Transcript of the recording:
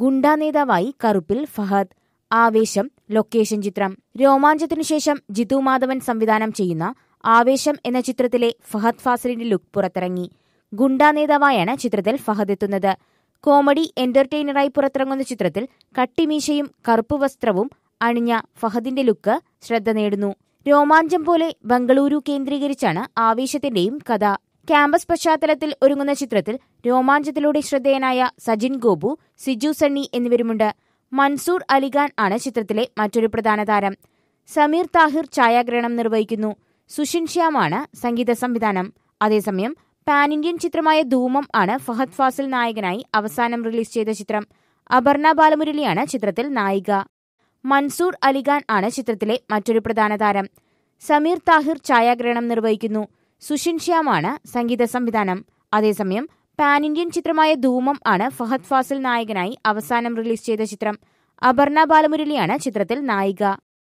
ഗുണ്ടാ നേതാവായി കറുപ്പിൽ ഫഹദ് ആവേശം ലൊക്കേഷൻ ചിത്രം രോമാഞ്ചത്തിനുശേഷം ശേഷം ജിതു മാധവൻ സംവിധാനം ചെയ്യുന്ന ആവേശം എന്ന ചിത്രത്തിലെ ഫഹദ് ഫാസിലിന്റെ ലുക്ക് പുറത്തിറങ്ങി ഗുണ്ടാ നേതാവായാണ് ചിത്രത്തിൽ ഫഹദ് എത്തുന്നത് കോമഡി എന്റർടൈനറായി പുറത്തിറങ്ങുന്ന ചിത്രത്തിൽ കട്ടിമീശയും കറുപ്പ് വസ്ത്രവും അണിഞ്ഞ ഫഹദിന്റെ ലുക്ക് ശ്രദ്ധ നേടുന്നു രോമാഞ്ചം പോലെ ബംഗളൂരു കേന്ദ്രീകരിച്ചാണ് ആവേശത്തിന്റെയും കഥ ക്യാമ്പസ് പശ്ചാത്തലത്തിൽ ഒരുങ്ങുന്ന ചിത്രത്തിൽ രോമാഞ്ചത്തിലൂടെ ശ്രദ്ധേയനായ സജിൻ ഗോപു സിജു സണ്ണി എന്നിവരുമുണ്ട് മൻസൂർ അലിഖാൻ ആണ് ചിത്രത്തിലെ മറ്റൊരു പ്രധാന താരം സമീർ താഹിർ ഛായാഗ്രഹണം നിർവഹിക്കുന്നു സുഷിൻ ശ്യാമാണ് സംഗീത സംവിധാനം അതേസമയം പാൻ ഇന്ത്യൻ ചിത്രമായ ധൂമം ആണ് ഫഹദ് ഫാസിൽ നായകനായി അവസാനം റിലീസ് ചെയ്ത ചിത്രം അപർണ ബാലമുരളിയാണ് ചിത്രത്തിൽ നായിക മൻസൂർ അലിഖാൻ ആണ് ചിത്രത്തിലെ മറ്റൊരു പ്രധാന താരം സമീർ താഹിർ ഛായാഗ്രഹണം നിർവഹിക്കുന്നു സുഷിൻ ശ്യാമാണ് സംഗീത സംവിധാനം അതേസമയം പാൻ ഇന്ത്യൻ ചിത്രമായ ധൂമം ആണ് ഫഹദ് ഫാസിൽ നായകനായി അവസാനം റിലീസ് ചെയ്ത ചിത്രം അപർണ ബാലമുരളിയാണ് ചിത്രത്തിൽ നായിക